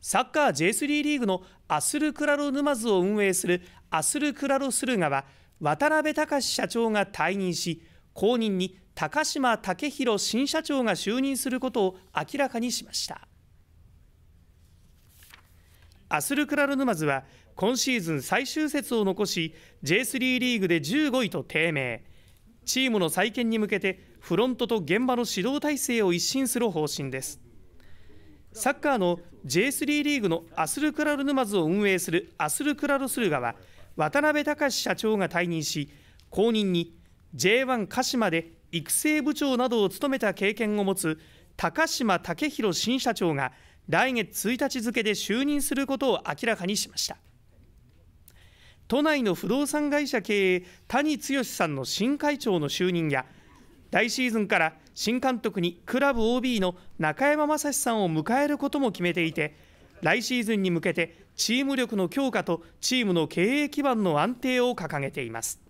サッカー J3 リーグのアスルクラロ沼津を運営するアスルクラロスルガは渡辺隆社長が退任し後任に高島武宏新社長が就任することを明らかにしましたアスルクラロ沼津は今シーズン最終節を残し J3 リーグで15位と低迷チームの再建に向けてフロントと現場の指導体制を一新する方針ですサッカーの J3 リーグのアスルクラロ沼津を運営するアスルクラロスルガは渡辺隆社長が退任し後任に J1 鹿島で育成部長などを務めた経験を持つ高島武宏新社長が来月1日付で就任することを明らかにしました都内の不動産会社経営谷剛さんの新会長の就任や来シーズンから新監督にクラブ OB の中山雅史さんを迎えることも決めていて来シーズンに向けてチーム力の強化とチームの経営基盤の安定を掲げています。